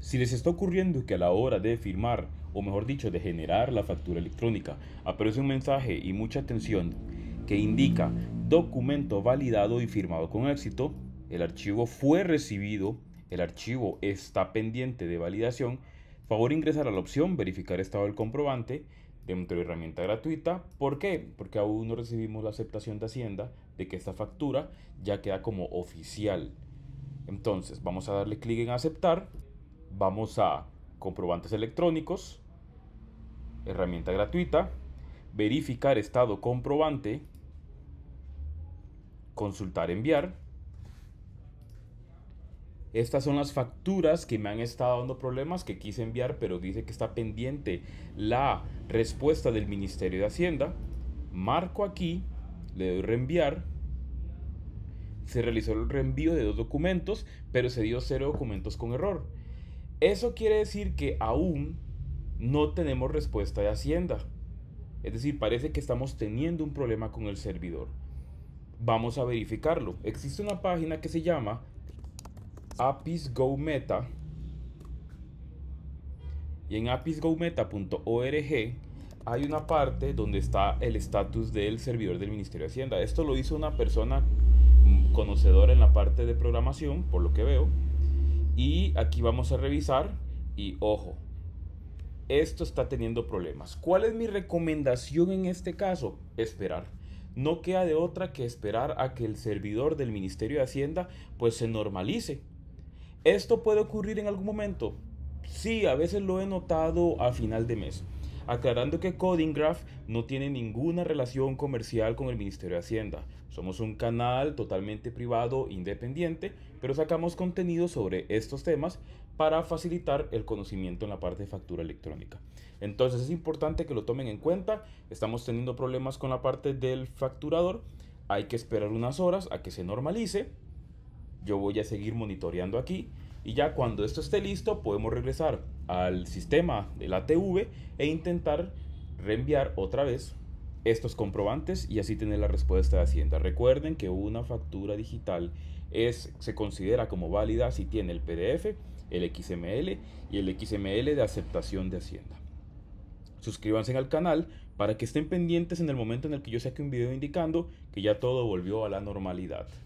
Si les está ocurriendo que a la hora de firmar, o mejor dicho, de generar la factura electrónica, aparece un mensaje y mucha atención que indica documento validado y firmado con éxito, el archivo fue recibido, el archivo está pendiente de validación, favor ingresar a la opción verificar estado del comprobante dentro de herramienta gratuita. ¿Por qué? Porque aún no recibimos la aceptación de Hacienda de que esta factura ya queda como oficial. Entonces, vamos a darle clic en aceptar vamos a comprobantes electrónicos, herramienta gratuita, verificar estado comprobante, consultar enviar. Estas son las facturas que me han estado dando problemas que quise enviar, pero dice que está pendiente la respuesta del Ministerio de Hacienda. Marco aquí, le doy reenviar. Se realizó el reenvío de dos documentos, pero se dio cero documentos con error. Eso quiere decir que aún no tenemos respuesta de Hacienda. Es decir, parece que estamos teniendo un problema con el servidor. Vamos a verificarlo. Existe una página que se llama Apis Y en apisgometa.org hay una parte donde está el estatus del servidor del Ministerio de Hacienda. Esto lo hizo una persona conocedora en la parte de programación, por lo que veo. Y aquí vamos a revisar y ojo, esto está teniendo problemas. ¿Cuál es mi recomendación en este caso? Esperar. No queda de otra que esperar a que el servidor del Ministerio de Hacienda pues se normalice. ¿Esto puede ocurrir en algún momento? Sí, a veces lo he notado a final de mes aclarando que Coding Graph no tiene ninguna relación comercial con el Ministerio de Hacienda. Somos un canal totalmente privado, independiente, pero sacamos contenido sobre estos temas para facilitar el conocimiento en la parte de factura electrónica. Entonces es importante que lo tomen en cuenta. Estamos teniendo problemas con la parte del facturador. Hay que esperar unas horas a que se normalice yo voy a seguir monitoreando aquí y ya cuando esto esté listo podemos regresar al sistema de la TV e intentar reenviar otra vez estos comprobantes y así tener la respuesta de Hacienda. Recuerden que una factura digital es, se considera como válida si tiene el PDF, el XML y el XML de aceptación de Hacienda. Suscríbanse al canal para que estén pendientes en el momento en el que yo saque un video indicando que ya todo volvió a la normalidad.